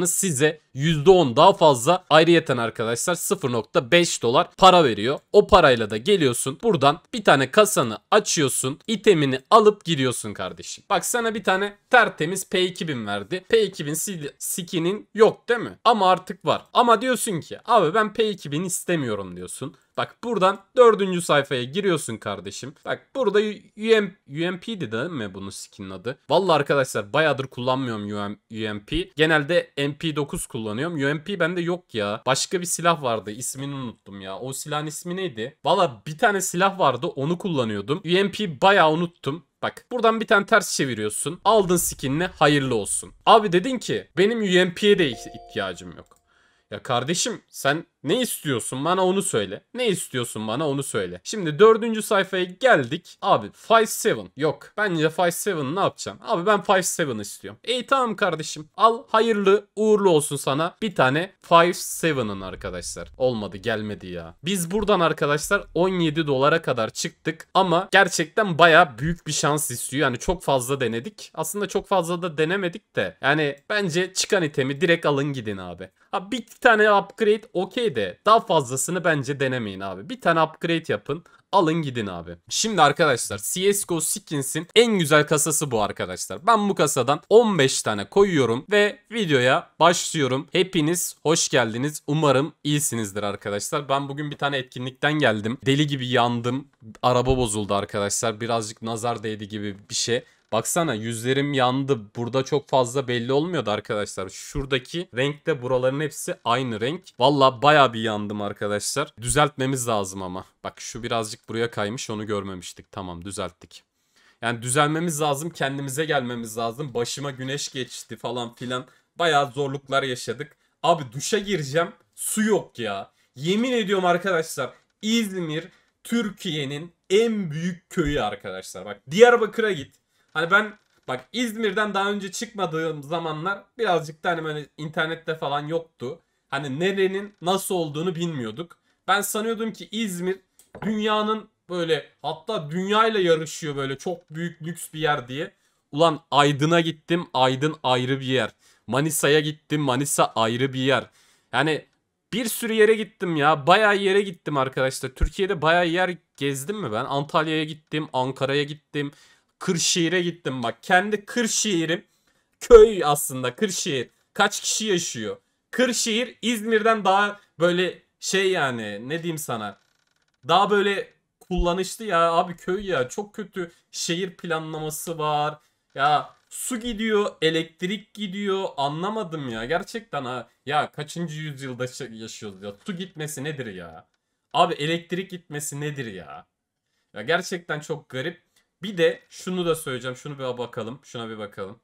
alırsanız size %10 daha fazla ayrıyeten arkadaşlar 0.5 dolar para veriyor. O parayla da geliyorsun buradan bir tane kasanı açıyorsun itemini alıp giriyorsun kardeşim. Bak sana bir tane tertemiz P2000 verdi. P2000 skinin yok değil mi? Ama artık var. Ama diyorsun ki abi ben P2000 istemiyorum diyorsun. Bak buradan dördüncü sayfaya giriyorsun kardeşim. Bak burada UM, UMP'di değil mi bunun skinin adı? Vallahi arkadaşlar bayağıdır kullanmıyorum UM, UMP. Genelde MP9 kullanıyorum. UMP bende yok ya. Başka bir silah vardı. ismini unuttum ya. O silahın ismi neydi? Vallahi bir tane silah vardı. Onu kullanıyordum. UMP bayağı unuttum. Bak buradan bir tane ters çeviriyorsun. Aldın skinle hayırlı olsun. Abi dedin ki benim UMP'ye de ihtiyacım yok. Ya kardeşim sen ne istiyorsun bana onu söyle. Ne istiyorsun bana onu söyle. Şimdi dördüncü sayfaya geldik. Abi 5-7 yok. Bence 5-7 ne yapacağım? Abi ben 5-7 istiyorum. İyi tamam kardeşim. Al hayırlı uğurlu olsun sana. Bir tane 5-7'ın arkadaşlar. Olmadı gelmedi ya. Biz buradan arkadaşlar 17 dolara kadar çıktık. Ama gerçekten baya büyük bir şans istiyor. Yani çok fazla denedik. Aslında çok fazla da denemedik de. Yani bence çıkan itemi direkt alın gidin abi. Ha bir tane upgrade okey şey de daha fazlasını bence denemeyin abi. Bir tane upgrade yapın. Alın gidin abi. Şimdi arkadaşlar CSGO Skins'in en güzel kasası bu arkadaşlar. Ben bu kasadan 15 tane koyuyorum ve videoya başlıyorum. Hepiniz hoş geldiniz. Umarım iyisinizdir arkadaşlar. Ben bugün bir tane etkinlikten geldim. Deli gibi yandım. Araba bozuldu arkadaşlar. Birazcık nazar değdi gibi bir şey. Baksana yüzlerim yandı. Burada çok fazla belli olmuyordu arkadaşlar. Şuradaki renkte buraların hepsi aynı renk. Valla baya bir yandım arkadaşlar. Düzeltmemiz lazım ama. Bak şu birazcık buraya kaymış onu görmemiştik. Tamam düzelttik. Yani düzelmemiz lazım kendimize gelmemiz lazım. Başıma güneş geçti falan filan. Baya zorluklar yaşadık. Abi duşa gireceğim. Su yok ya. Yemin ediyorum arkadaşlar İzmir Türkiye'nin en büyük köyü arkadaşlar. Bak Diyarbakır'a git. Hani ben bak İzmir'den daha önce çıkmadığım zamanlar birazcık da hani böyle internette falan yoktu. Hani nerenin nasıl olduğunu bilmiyorduk. Ben sanıyordum ki İzmir dünyanın böyle hatta dünyayla yarışıyor böyle çok büyük lüks bir yer diye. Ulan Aydın'a gittim. Aydın ayrı bir yer. Manisa'ya gittim. Manisa ayrı bir yer. Yani bir sürü yere gittim ya. Bayağı yere gittim arkadaşlar. Türkiye'de bayağı yer gezdim mi ben? Antalya'ya gittim, Ankara'ya gittim. Kırşehir'e gittim bak. Kendi Kırşehir'im köy aslında Kırşehir. Kaç kişi yaşıyor? Kırşehir İzmir'den daha böyle şey yani ne diyeyim sana. Daha böyle kullanışlı ya abi köy ya çok kötü şehir planlaması var. Ya su gidiyor, elektrik gidiyor. Anlamadım ya. Gerçekten ha. Ya kaçıncı yüzyılda yaşıyoruz ya. Su gitmesi nedir ya? Abi elektrik gitmesi nedir ya? Ya gerçekten çok garip. Bir de şunu da söyleyeceğim. Şunu bir bakalım. Şuna bir bakalım.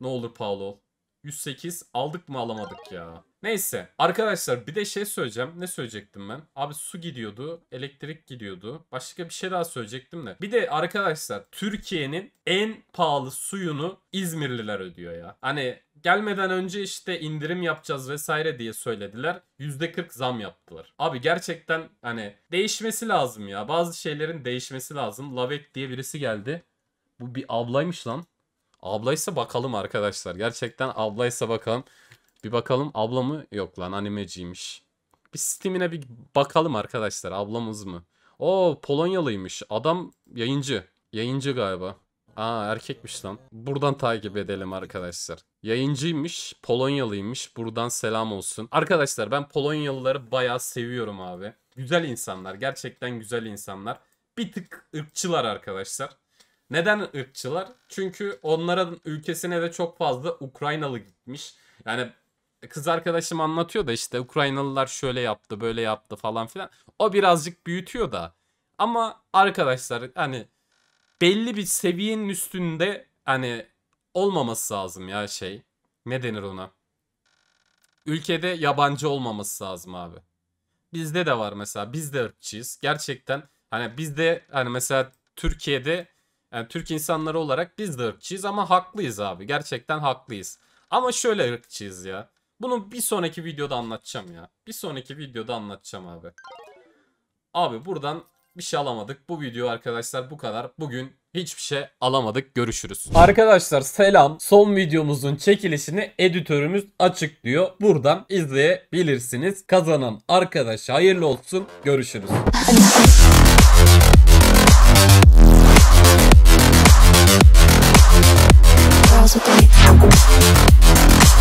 Ne olur pahalı ol. 108 aldık mı alamadık ya. Neyse arkadaşlar bir de şey söyleyeceğim. Ne söyleyecektim ben? Abi su gidiyordu, elektrik gidiyordu. Başka bir şey daha söyleyecektim de. Bir de arkadaşlar Türkiye'nin en pahalı suyunu İzmirliler ödüyor ya. Hani gelmeden önce işte indirim yapacağız vesaire diye söylediler. %40 zam yaptılar. Abi gerçekten hani değişmesi lazım ya. Bazı şeylerin değişmesi lazım. Lavek diye birisi geldi. Bu bir ablaymış lan. Ablaysa bakalım arkadaşlar. Gerçekten ablaysa bakalım. Bir bakalım abla mı? Yok lan animeciymiş. Bir Steam'ine bir bakalım arkadaşlar. Ablamız mı? O Polonyalıymış. Adam yayıncı. Yayıncı galiba. Aa erkekmiş lan. Buradan takip edelim arkadaşlar. Yayıncıymış, Polonyalıymış. Buradan selam olsun. Arkadaşlar ben Polonyalıları bayağı seviyorum abi. Güzel insanlar, gerçekten güzel insanlar. Bir tık ırkçılar arkadaşlar. Neden ırkçılar? Çünkü onların ülkesine de çok fazla Ukraynalı gitmiş. Yani kız arkadaşım anlatıyor da işte Ukraynalılar şöyle yaptı, böyle yaptı falan filan. O birazcık büyütüyor da. Ama arkadaşlar hani belli bir seviyenin üstünde hani olmaması lazım ya şey. Ne denir ona? Ülkede yabancı olmaması lazım abi. Bizde de var mesela. Biz de ırkçıyız. Gerçekten hani bizde hani mesela Türkiye'de yani Türk insanları olarak biz de ırkçıyız ama haklıyız abi. Gerçekten haklıyız. Ama şöyle ırkçıyız ya. Bunu bir sonraki videoda anlatacağım ya. Bir sonraki videoda anlatacağım abi. Abi buradan bir şey alamadık. Bu video arkadaşlar bu kadar. Bugün hiçbir şey alamadık. Görüşürüz. Arkadaşlar selam. Son videomuzun çekilişini editörümüz açıklıyor. Buradan izleyebilirsiniz. Kazanan arkadaş hayırlı olsun. Görüşürüz. I'll house with me.